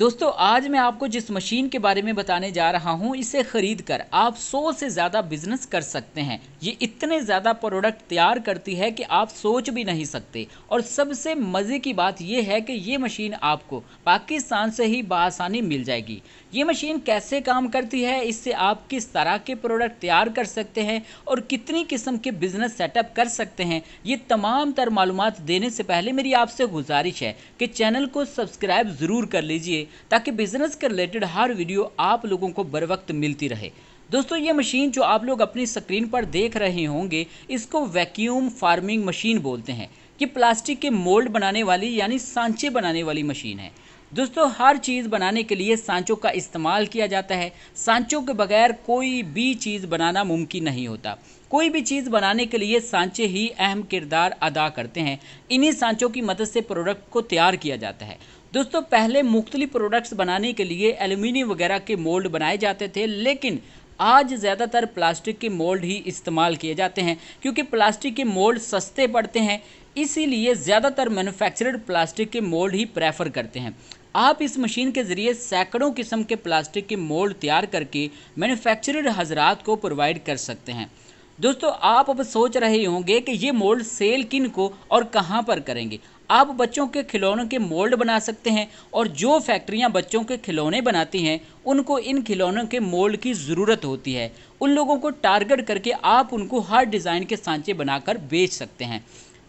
दोस्तों आज मैं आपको जिस मशीन के बारे में बताने जा रहा हूँ इसे ख़रीद कर आप सौ से ज़्यादा बिजनेस कर सकते हैं ये इतने ज़्यादा प्रोडक्ट तैयार करती है कि आप सोच भी नहीं सकते और सबसे मज़े की बात यह है कि ये मशीन आपको पाकिस्तान से ही बसानी मिल जाएगी ये मशीन कैसे काम करती है इससे आप किस तरह के प्रोडक्ट तैयार कर सकते हैं और कितनी किस्म के बिज़नेस सेटअप कर सकते हैं ये तमाम तर मालूम देने से पहले मेरी आपसे गुजारिश है कि चैनल को सब्सक्राइब ज़रूर कर लीजिए ताकि बिजनेस के रिलेटेड हर वीडियो आप लोगों को बर वक्त मिलती रहे दोस्तों ये मशीन जो आप लोग अपनी स्क्रीन पर देख रहे होंगे इसको वैक्यूम फार्मिंग मशीन बोलते हैं ये प्लास्टिक के मोल्ड बनाने वाली यानी सांचे बनाने वाली मशीन है दोस्तों हर चीज़ बनाने के लिए सांचों का इस्तेमाल किया जाता है सांचों के बगैर कोई भी चीज़ बनाना मुमकिन नहीं होता कोई भी चीज़ बनाने के लिए सांचे ही अहम किरदार अदा करते हैं इन्हीं सांचों की मदद से प्रोडक्ट को तैयार किया जाता है दोस्तों पहले मुख्तलि प्रोडक्ट्स बनाने के लिए एल्यूमिनियम वगैरह के मोल्ड बनाए जाते थे लेकिन आज ज़्यादातर प्लास्टिक के मोल्ड ही इस्तेमाल किए जाते हैं क्योंकि प्लास्टिक के मोल्ड सस्ते पड़ते हैं इसीलिए ज़्यादातर मैन्युफैक्चरड प्लास्टिक के मोल्ड ही प्रेफर करते हैं आप इस मशीन के ज़रिए सैकड़ों किस्म के प्लास्टिक के मोल्ड तैयार करके मैन्युफैक्चरड हजरात को प्रोवाइड कर सकते हैं दोस्तों आप अब सोच रहे होंगे कि ये मोल्ड सेल किन को और कहाँ पर करेंगे आप बच्चों के खिलौनों के मोल्ड बना सकते हैं और जो फैक्ट्रियाँ बच्चों के खिलौने बनाती हैं उनको इन खिलौनों के मोल्ड की ज़रूरत होती है उन लोगों को टारगेट करके आप उनको हर डिज़ाइन के सांचे बनाकर बेच सकते हैं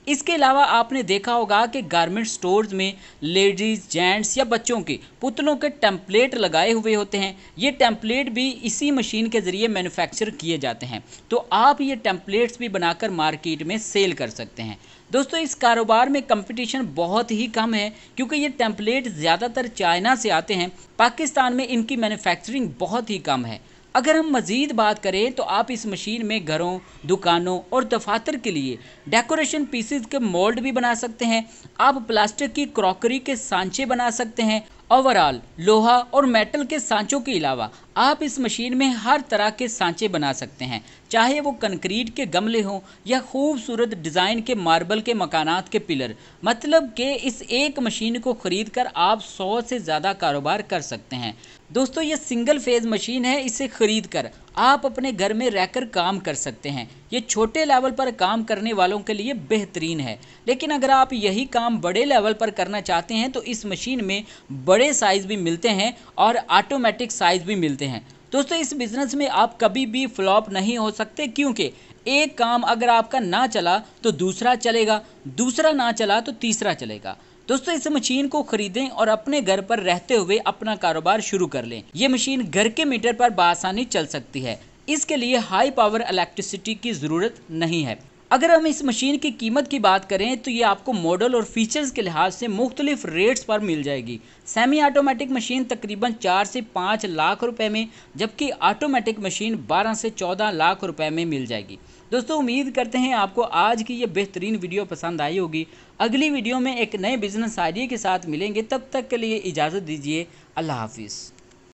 इसके अलावा आपने देखा होगा कि गारमेंट स्टोर्स में लेडीज़ जेंट्स या बच्चों के पुतलों के टेम्पलेट लगाए हुए होते हैं ये टेम्पलेट भी इसी मशीन के ज़रिए मैन्युफैक्चर किए जाते हैं तो आप ये टेम्पलेट्स भी बनाकर मार्केट में सेल कर सकते हैं दोस्तों इस कारोबार में कंपटीशन बहुत ही कम है क्योंकि ये टेम्पलेट ज़्यादातर चाइना से आते हैं पाकिस्तान में इनकी मैनुफैक्चरिंग बहुत ही कम है अगर हम मज़ीद बात करें तो आप इस मशीन में घरों दुकानों और दफातर के लिए डेकोरेशन पीसेज के मोल्ड भी बना सकते हैं आप प्लास्टिक की क्रॉकरी के सांचे बना सकते हैं ओवरऑल लोहा और मेटल के सांचों के अलावा आप इस मशीन में हर तरह के सांचे बना सकते हैं चाहे वो कंक्रीट के गमले हों या खूबसूरत डिज़ाइन के मार्बल के मकानात के पिलर मतलब कि इस एक मशीन को ख़रीद कर आप सौ से ज़्यादा कारोबार कर सकते हैं दोस्तों ये सिंगल फेज़ मशीन है इसे ख़रीद कर आप अपने घर में रहकर काम कर सकते हैं ये छोटे लेवल पर काम करने वालों के लिए बेहतरीन है लेकिन अगर आप यही काम बड़े लेवल पर करना चाहते हैं तो इस मशीन में बड़े साइज़ भी मिलते हैं और ऑटोमेटिक साइज़ भी मिलते हैं दोस्तों इस बिज़नेस में आप कभी भी फ्लॉप नहीं हो सकते क्योंकि एक काम अगर आपका ना चला तो दूसरा चलेगा दूसरा ना चला तो तीसरा चलेगा दोस्तों इस मशीन को खरीदें और अपने घर पर रहते हुए अपना कारोबार शुरू कर लें ये मशीन घर के मीटर पर बासानी चल सकती है इसके लिए हाई पावर इलेक्ट्रिसिटी की ज़रूरत नहीं है अगर हम इस मशीन की कीमत की बात करें तो ये आपको मॉडल और फीचर्स के लिहाज से मुख्तलिफ रेट्स पर मिल जाएगी सेमी आटोमेटिक मशीन तकरीबन चार से पाँच लाख रुपए में जबकि आटोमेटिक मशीन बारह से चौदह लाख रुपए में मिल जाएगी दोस्तों उम्मीद करते हैं आपको आज की ये बेहतरीन वीडियो पसंद आई होगी अगली वीडियो में एक नए बिजनेस आइडिया के साथ मिलेंगे तब तक के लिए इजाज़त दीजिए अल्लाह हाफिज़